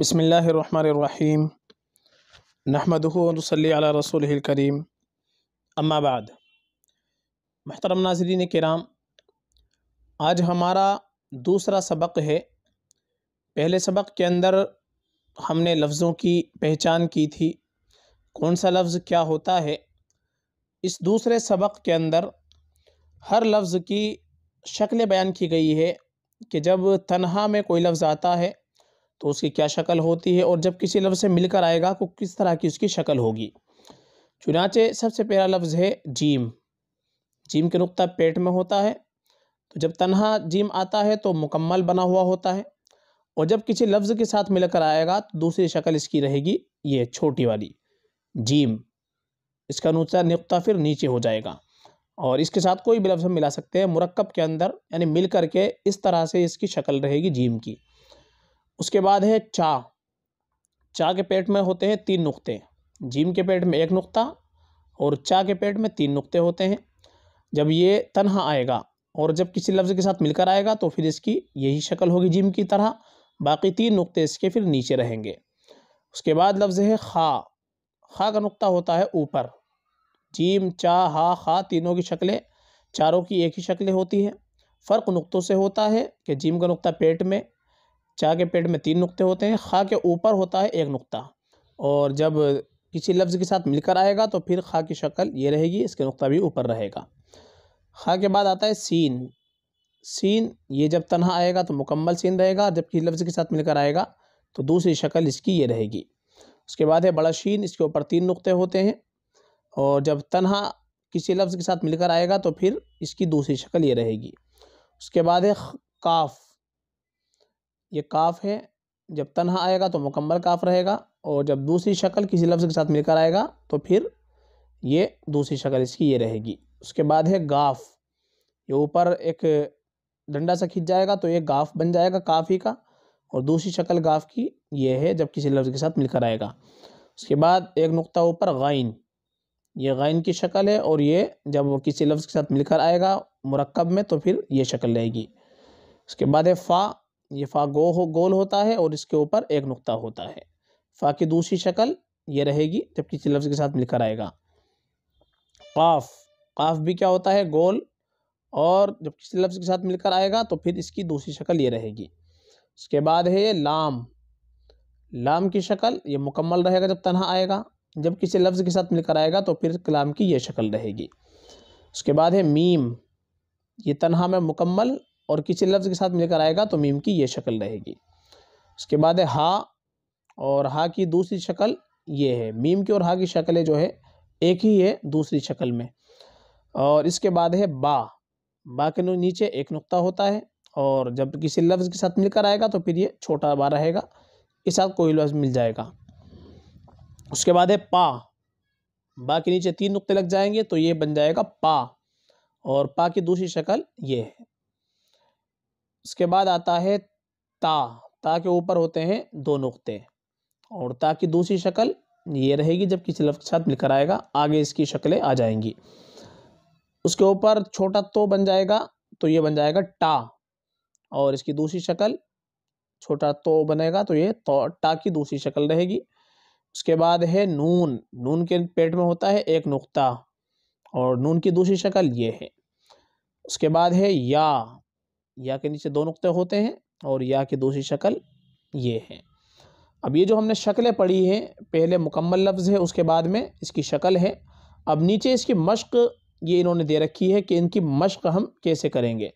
बसमीम नहमदली रसूल करीम अम्माबाद महतरम नाजरीन कराम आज हमारा दूसरा सबक है पहले सबक के अंदर हमने लफ्ज़ों की पहचान की थी कौन सा लफ्ज़ क्या होता है इस दूसरे सबक के अंदर हर लफ्ज़ की शक्ल बयान की गई है कि जब तनहा में कोई लफ्ज़ आता है तो उसकी क्या शक्ल होती है और जब किसी लफ्ज़ से मिलकर आएगा तो किस तरह की उसकी शक्ल होगी चुनाचे सबसे पहला लफ्ज़ है जीम जीम के नुक़ा पेट में होता है तो जब तनहा जीम आता है तो मुकम्मल बना हुआ होता है और जब किसी लफ्ज़ के साथ मिलकर आएगा तो दूसरी शक्ल इसकी रहेगी ये छोटी वाली जीम इसका नुचा नुकता फिर नीचे हो जाएगा और इसके साथ कोई भी लफ्ज़ हम मिला सकते हैं मुरक्कब के अंदर यानी मिल करके इस तरह से इसकी शक्ल रहेगी जीम की उसके बाद है चा चा के पेट में होते हैं तीन नुक्ते जीम के पेट में एक नुक्ता और चा के पेट में तीन नुक्ते होते हैं जब ये तनहा आएगा और जब किसी लफ्ज़ के साथ मिलकर आएगा तो फिर इसकी यही शक्ल होगी जिम की तरह बाकी तीन नुक्ते इसके फिर नीचे रहेंगे उसके बाद लफ्ज़ है खा खा का नुक्ता होता है ऊपर जीम चा हा खा तीनों की शक्लें चारों की एक ही शक्लें होती हैं फ़र्क नुक्तों से होता है कि जिम का नुक्ता पेट में चा के पेट में तीन नुक्ते होते हैं खा के ऊपर होता है एक नुक्ता और जब किसी लफ्ज़ के साथ मिलकर आएगा तो फिर खा की शक्ल ये रहेगी इसके नुक्ता भी ऊपर रहेगा खा के बाद आता है सीन सीन ये जब तनहा आएगा तो मुकम्मल सीन रहेगा जब किसी लफ्ज़ के साथ मिलकर आएगा तो दूसरी शक्ल इसकी ये रहेगी उसके बाद है बड़ा शीन इसके ऊपर तीन नुक्ते होते हैं और जब तनहा किसी लफ्ज़ के साथ मिलकर आएगा तो फिर इसकी दूसरी शक्ल ये रहेगी उसके बाद है काफ़ ये काफ है जब तनहा आएगा तो मुकम्मल काफ रहेगा और जब दूसरी शक्ल किसी लफ्ज़ के साथ मिलकर आएगा तो फिर ये दूसरी शक्ल इसकी ये रहेगी उसके बाद है गाफ ये ऊपर एक डंडा सा खींच जाएगा तो ये गाफ बन जाएगा काफ़ी का और दूसरी शक्ल गाफ की ये है जब किसी लफ्ज़ के साथ मिलकर आएगा उसके बाद एक नुक्ता ऊपर गाइन ये गाइन की शक्ल है और ये जब किसी लफ्ज़ के साथ मिलकर आएगा मरकब में तो फिर ये शक्ल रहेगी उसके बाद है फ़ा ये फा गो हो गोल होता है और इसके ऊपर एक नुकता होता है फा की दूसरी शक्ल ये रहेगी जब किसी लफ्ज़ के साथ मिलकर आएगा काफ काफ भी क्या होता है गोल और जब किसी लफ्ज़ के साथ मिलकर आएगा तो फिर इसकी दूसरी शक्ल ये रहेगी उसके बाद है लाम लाम की शक्ल ये मुकम्मल रहेगा जब तनहा आएगा जब किसी लफ्ज़ के साथ मिलकर आएगा तो फिर कलाम की ये शक्ल रहेगी उसके बाद है मीम ये तनहा में मुकम्मल और किसी लफ्ज़ के साथ मिलकर आएगा तो मीम की ये शक्ल रहेगी उसके बाद है हा और हा की दूसरी शक्ल ये है मीम की और हा की शक्लें जो है एक ही है दूसरी शक्ल में और इसके बाद है बा बा के नीचे एक नुक्ता होता है और जब किसी लफ्ज़ के साथ मिलकर आएगा तो फिर ये छोटा बा रहेगा इस साथ कोई लफ्ज़ मिल जाएगा उसके बाद है पा बा के नीचे तीन नुक्ते लग जाएंगे तो ये बन जाएगा पा और पा की दूसरी शक्ल ये है उसके बाद आता है ता ता के ऊपर होते हैं दो नुक्ते और ता की दूसरी शक्ल ये रहेगी जब किसी लफ्ज़ के साथ मिलकर आएगा आगे इसकी शक्लें आ जाएंगी उसके ऊपर छोटा तो बन जाएगा तो ये बन जाएगा टा और इसकी दूसरी शक्ल छोटा तो बनेगा तो ये तो टा की दूसरी शक्ल रहेगी उसके बाद है नून नून के पेट में होता है एक नुक्ता और नून की दूसरी शक्ल ये है उसके बाद है या या के नीचे दो नुक्ते होते हैं और या की दूसरी शक्ल ये है अब ये जो हमने शक्लें पढ़ी हैं पहले मुकम्मल लफ्ज़ है उसके बाद में इसकी शक्ल है अब नीचे इसकी मश्क ये इन्होंने दे रखी है कि इनकी मश्क हम कैसे करेंगे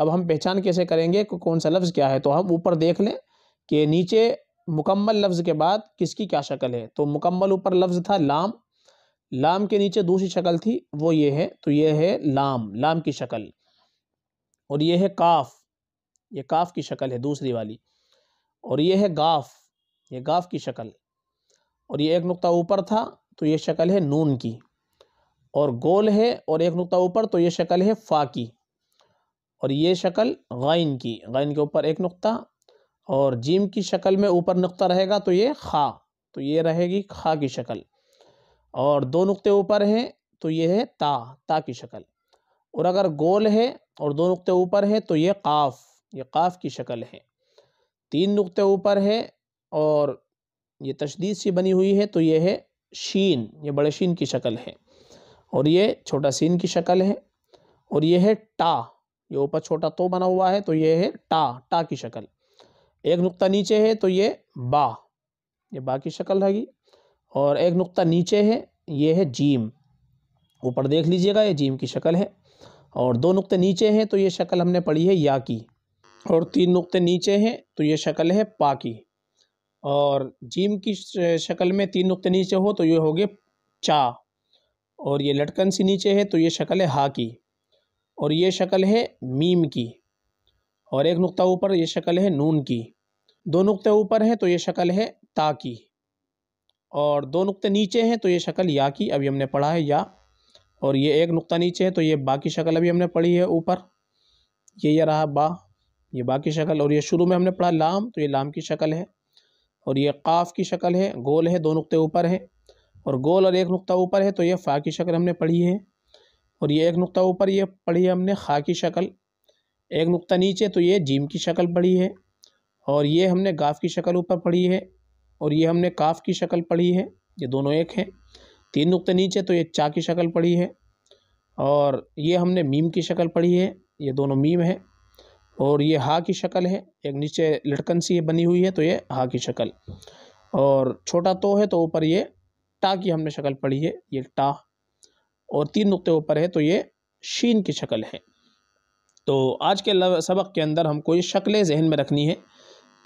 अब हम पहचान कैसे करेंगे कि कौन सा लफ्ज़ क्या है तो हम ऊपर देख लें कि नीचे मुकम्मल लफ्ज़ के बाद किसकी क्या शक्ल है तो मुकम्मल ऊपर लफ्ज़ था लाम लाम के नीचे दूसरी शक्ल थी वो ये है तो ये है लाम लाम की शक्ल और ये है काफ़ ये काफ़ की शक्ल है दूसरी वाली और ये है गाफ ये गाफ की शक्ल और ये एक नुकता ऊपर था तो ये शक्ल है नून की और गोल है और एक नुकता ऊपर तो ये शक्ल है फ़ा की और ये शक्ल गाइन की गाइन के ऊपर एक नुकता और जीम की शक्ल में ऊपर नुकता रहेगा तो ये खा तो ये रहेगी खा की शक्ल और दो नुकते ऊपर हैं तो ये है ता ता की शक्ल और अगर गोल है और दो नुक्ते ऊपर है तो ये काफ़ ये काफ़ की शक्ल है तीन नुक्ते ऊपर है और ये तशदीद सी बनी हुई है तो ये है शीन ये बड़े शीन की शक्ल है और ये छोटा सीन की शक्ल है और ये है टा ये ऊपर छोटा तो बना हुआ है तो ये है टा टा की शक्ल एक नुक्ता नीचे है तो ये बा ये बा की शक्ल रहेगी और एक नुक्ता नीचे है ये है जीम ऊपर देख लीजिएगा ये जीम की शक्ल है और दो नुक्ते नीचे हैं तो ये शक्ल हमने पढ़ी है या की और तीन नुक्ते नीचे हैं तो ये शक्ल है पा की और जीम की शक्ल में तीन नुक्ते नीचे हो तो ये हो गए चा और ये लटकन सी नीचे है तो ये शक्ल है हा की और ये शक्ल है मीम की और एक नुक्ता ऊपर ये शक्ल है नून की दो नुक्ते ऊपर हैं तो ये शक्ल है ता की और दो नुक्ते नीचे हैं तो ये शक्ल या की अभी हमने पढ़ा है या और ये एक नुक्ता नीचे है तो ये बाकी शक्ल अभी हमने पढ़ी है ऊपर ये ये रहा बा ये बाकी शक्ल और ये शुरू में हमने पढ़ा लाम तो ये लाम की शक्ल है और ये काफ़ की शक्ल है गोल है दो नुक्ते ऊपर है और गोल और एक नुक्ता ऊपर है तो ये फ़ा की शक्ल हमने पढ़ी है और ये एक नुक्ता ऊपर ये पढ़ी है हमने खा की शक्ल एक नुक्ता नीचे तो ये जीम की शक्ल पढ़ी है और ये हमने गाफ की शक्ल ऊपर पढ़ी है और ये हमने काफ की शक्ल पढ़ी है ये दोनों एक हैं तीन नुक्ते नीचे तो ये चा की शक्ल पढ़ी है और ये हमने मीम की शक्ल पढ़ी है ये दोनों मीम है और ये हा की शक्ल है एक नीचे लटकन सी बनी हुई है तो ये हा की शक्ल और छोटा तो है तो ऊपर ये टा की हमने शक्ल पढ़ी है ये टा और तीन नुक्ते ऊपर है तो ये शीन की शक्ल है तो आज के सबक के अंदर हमको ये शक्लें जहन में रखनी है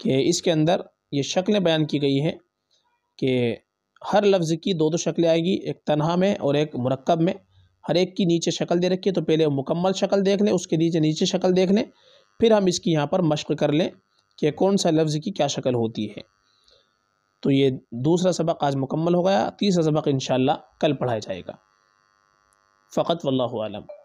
कि इसके अंदर ये शक्लें बयान की गई हैं कि हर लफ्ज़ की दो दो शक्लें आएगी एक तनहा में और एक मरकब में हर एक की नीचे शक्ल दे रखी है तो पहले मुकम्मल शक्ल देख लें उसके नीचे नीचे शक्ल देख लें फिर हम इसकी यहाँ पर मशक़ कर लें कि कौन सा लफ्ज़ की क्या शक्ल होती है तो ये दूसरा सबक आज मुकम्मल हो गया तीसरा सबक इन कल पढ़ाया जाएगा फ़कत वल्लम